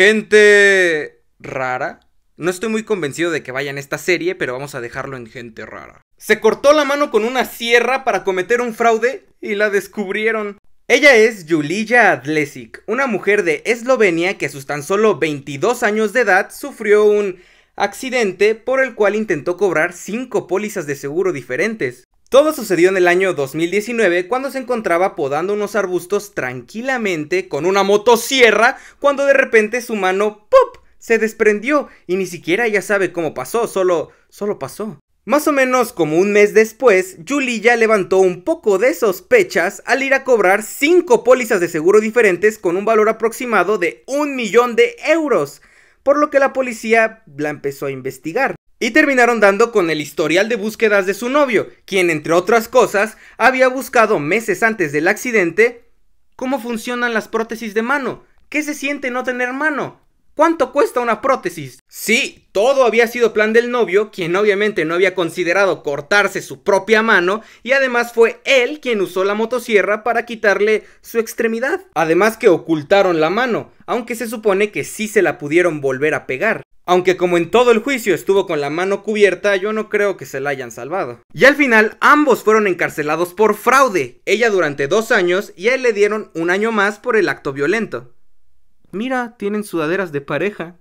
Gente rara. No estoy muy convencido de que vaya en esta serie, pero vamos a dejarlo en gente rara. Se cortó la mano con una sierra para cometer un fraude y la descubrieron. Ella es Julija Adlesic, una mujer de Eslovenia que a sus tan solo 22 años de edad sufrió un accidente por el cual intentó cobrar 5 pólizas de seguro diferentes. Todo sucedió en el año 2019 cuando se encontraba podando unos arbustos tranquilamente con una motosierra cuando de repente su mano ¡pop! se desprendió y ni siquiera ella sabe cómo pasó, solo solo pasó. Más o menos como un mes después, Julie ya levantó un poco de sospechas al ir a cobrar cinco pólizas de seguro diferentes con un valor aproximado de un millón de euros, por lo que la policía la empezó a investigar. Y terminaron dando con el historial de búsquedas de su novio, quien entre otras cosas había buscado meses antes del accidente cómo funcionan las prótesis de mano, qué se siente no tener mano, ¿Cuánto cuesta una prótesis? Sí, todo había sido plan del novio, quien obviamente no había considerado cortarse su propia mano, y además fue él quien usó la motosierra para quitarle su extremidad. Además que ocultaron la mano, aunque se supone que sí se la pudieron volver a pegar aunque como en todo el juicio estuvo con la mano cubierta, yo no creo que se la hayan salvado. Y al final, ambos fueron encarcelados por fraude, ella durante dos años y a él le dieron un año más por el acto violento. Mira, tienen sudaderas de pareja.